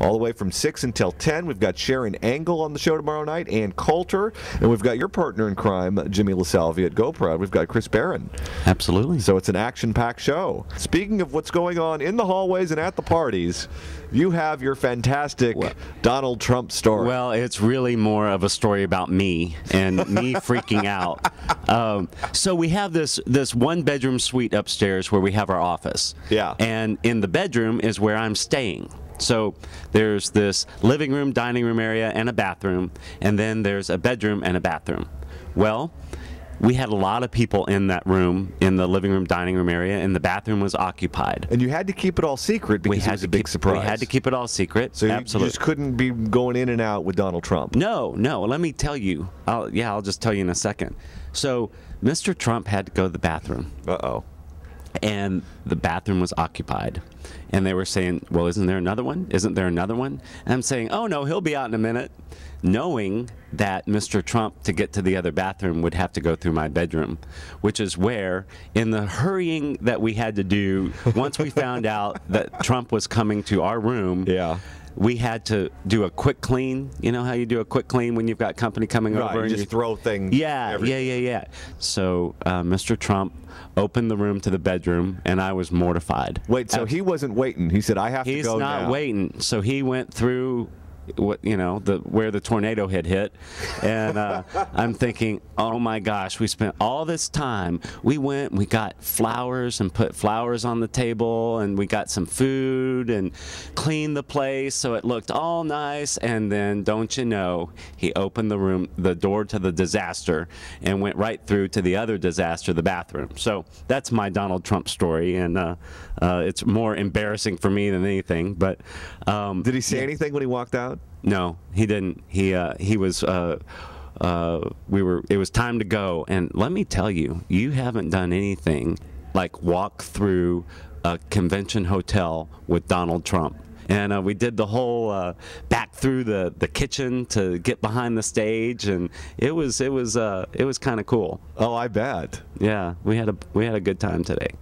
all the way from 6 until 10. We've got Sharon Angle on the show tomorrow night, and Coulter, and we've got your partner in crime, Jimmy LaSalvia at GoPro. We've got Chris Barron. Absolutely. So it's an action packed show. Speaking of what's going on in the hallways and at the parties, you have your fantastic Donald Trump story. Well, it's really more of a story about me and me freaking out. Um, so we have this this one bedroom suite upstairs where we have our office. Yeah. And in the bedroom is where I'm staying. So there's this living room, dining room area, and a bathroom, and then there's a bedroom and a bathroom. Well, we had a lot of people in that room, in the living room, dining room area, and the bathroom was occupied. And you had to keep it all secret because we had it was a big keep, surprise. We had to keep it all secret. So absolutely. you just couldn't be going in and out with Donald Trump. No, no. Let me tell you. I'll, yeah, I'll just tell you in a second. So Mr. Trump had to go to the bathroom. Uh oh. And the bathroom was occupied and they were saying, "Well, isn't there another one? Isn't there another one?" And I'm saying, "Oh no, he'll be out in a minute," knowing that Mr. Trump to get to the other bathroom would have to go through my bedroom, which is where in the hurrying that we had to do once we found out that Trump was coming to our room. Yeah we had to do a quick clean. You know how you do a quick clean when you've got company coming right, over? and just you throw things. Yeah, yeah, yeah, yeah. So uh, Mr. Trump opened the room to the bedroom, and I was mortified. Wait, so At, he was wasn't waiting. He said, "I have He's to go." He's not now. waiting, so he went through what you know the where the tornado had hit, and uh, I'm thinking, oh my gosh, we spent all this time. We went, we got flowers and put flowers on the table, and we got some food and cleaned the place so it looked all nice. And then, don't you know, he opened the room, the door to the disaster, and went right through to the other disaster, the bathroom. So that's my Donald Trump story, and uh, uh, it's more embarrassing for me than anything. But um, did he say yeah. anything when he walked out? No, he didn't. He uh, he was. Uh, uh, we were. It was time to go. And let me tell you, you haven't done anything like walk through a convention hotel with Donald Trump. And uh, we did the whole uh, back through the, the kitchen to get behind the stage, and it was it was uh, it was kind of cool. Oh, I bet. Yeah, we had a we had a good time today.